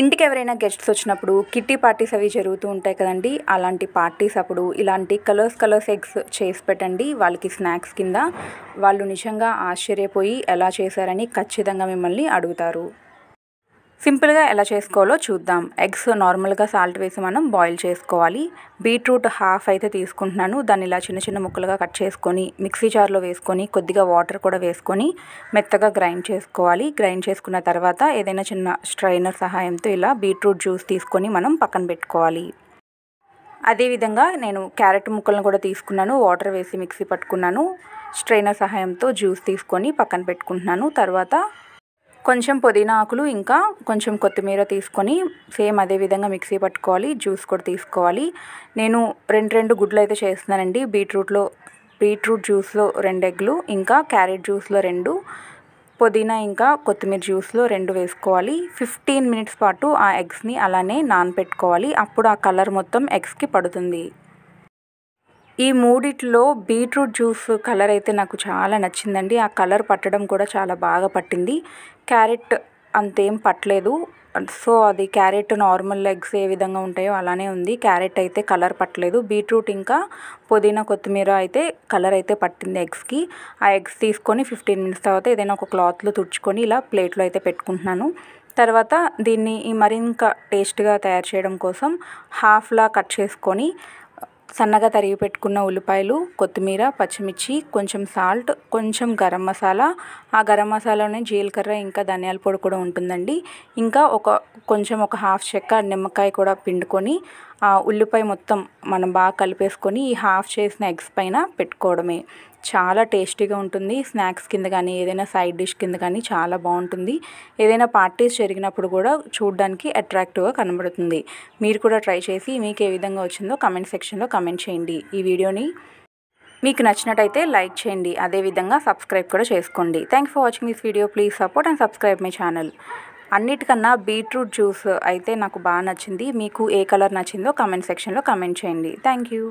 ఇంటికి ఎవరైనా గెస్ట్స్ వచ్చినప్పుడు కిట్టి పార్టీస్ అవి జరుగుతూ ఉంటాయి కదండి అలాంటి పార్టీస్ అప్పుడు ఇలాంటి కలర్స్ కలర్స్ ఎగ్స్ చేసి పెట్టండి వాళ్ళకి స్నాక్స్ కింద వాళ్ళు నిజంగా ఆశ్చర్యపోయి ఎలా చేశారని ఖచ్చితంగా మిమ్మల్ని అడుగుతారు సింపుల్గా ఎలా చేసుకోవాలో చూద్దాం ఎగ్స్ నార్మల్గా సాల్ట్ వేసి మనం బాయిల్ చేసుకోవాలి బీట్రూట్ హాఫ్ అయితే తీసుకుంటున్నాను దాన్ని ఇలా చిన్న చిన్న ముక్కలుగా కట్ చేసుకొని మిక్సీ జార్లో వేసుకొని కొద్దిగా వాటర్ కూడా వేసుకొని మెత్తగా గ్రైండ్ చేసుకోవాలి గ్రైండ్ చేసుకున్న తర్వాత ఏదైనా చిన్న స్ట్రైనర్ సహాయంతో ఇలా బీట్రూట్ జ్యూస్ తీసుకొని మనం పక్కన పెట్టుకోవాలి అదేవిధంగా నేను క్యారెట్ ముక్కలను కూడా తీసుకున్నాను వాటర్ వేసి మిక్సీ పట్టుకున్నాను స్ట్రైనర్ సహాయంతో జ్యూస్ తీసుకొని పక్కన పెట్టుకుంటున్నాను తర్వాత కొంచెం పుదీనా ఆకులు ఇంకా కొంచెం కొత్తిమీర తీసుకొని సేమ్ అదే విధంగా మిక్సీ పట్టుకోవాలి జ్యూస్ కూడా తీసుకోవాలి నేను రెండు రెండు గుడ్లు అయితే చేస్తున్నానండి బీట్రూట్లో బీట్రూట్ జ్యూస్లో రెండు ఎగ్లు ఇంకా క్యారెట్ జ్యూస్లో రెండు పుదీనా ఇంకా కొత్తిమీర జ్యూస్లో రెండు వేసుకోవాలి ఫిఫ్టీన్ మినిట్స్ పాటు ఆ ఎగ్స్ని అలానే నానపెట్టుకోవాలి అప్పుడు ఆ కలర్ మొత్తం ఎగ్స్కి పడుతుంది ఈ మూడిట్లో బీట్రూట్ జ్యూస్ కలర్ అయితే నాకు చాలా నచ్చిందండి ఆ కలర్ పట్టడం కూడా చాలా బాగా పట్టింది క్యారెట్ అంతేం పట్టలేదు సో అది క్యారెట్ నార్మల్ ఎగ్స్ ఏ విధంగా ఉంటాయో అలానే ఉంది క్యారెట్ అయితే కలర్ పట్టలేదు బీట్రూట్ ఇంకా పుదీనా కొత్తిమీర అయితే కలర్ అయితే పట్టింది ఎగ్స్కి ఆ ఎగ్స్ తీసుకొని ఫిఫ్టీన్ మినిట్స్ తర్వాత ఏదైనా ఒక క్లాత్లో తుడుచుకొని ఇలా ప్లేట్లో అయితే పెట్టుకుంటున్నాను తర్వాత దీన్ని మరింత టేస్ట్గా తయారు చేయడం కోసం హాఫ్లా కట్ చేసుకొని సన్నగా తరిగి పెట్టుకున్న ఉల్లిపాయలు కొత్తిమీర పచ్చిమిర్చి కొంచెం సాల్ట్ కొంచెం గరం మసాలా ఆ గరం మసాలాలోనే జీలకర్ర ఇంకా ధనియాల పొడి కూడా ఉంటుందండి ఇంకా ఒక కొంచెం ఒక హాఫ్ చెక్క నిమ్మకాయ కూడా పిండుకొని ఆ ఉల్లిపాయ మొత్తం మనం బాగా కలిపేసుకొని ఈ హాఫ్ చేసిన ఎగ్స్ పైన పెట్టుకోవడమే చాలా టేస్టీగా ఉంటుంది స్నాక్స్ కింద కానీ ఏదైనా సైడ్ డిష్ కింద కానీ చాలా బాగుంటుంది ఏదైనా పార్టీస్ జరిగినప్పుడు కూడా చూడడానికి అట్రాక్టివ్గా కనబడుతుంది మీరు కూడా ట్రై చేసి మీకు ఏ విధంగా వచ్చిందో కమెంట్ సెక్షన్లో కమెంట్ చేయండి ఈ వీడియోని మీకు నచ్చినట్టయితే లైక్ చేయండి అదేవిధంగా సబ్స్క్రైబ్ కూడా చేసుకోండి thanks for watching this video please support and subscribe my channel అన్నిటికన్నా బీట్రూట్ జ్యూస్ అయితే నాకు బాగా నచ్చింది మీకు ఏ కలర్ నచ్చిందో కమెంట్ సెక్షన్లో కమెంట్ చేయండి థ్యాంక్ యూ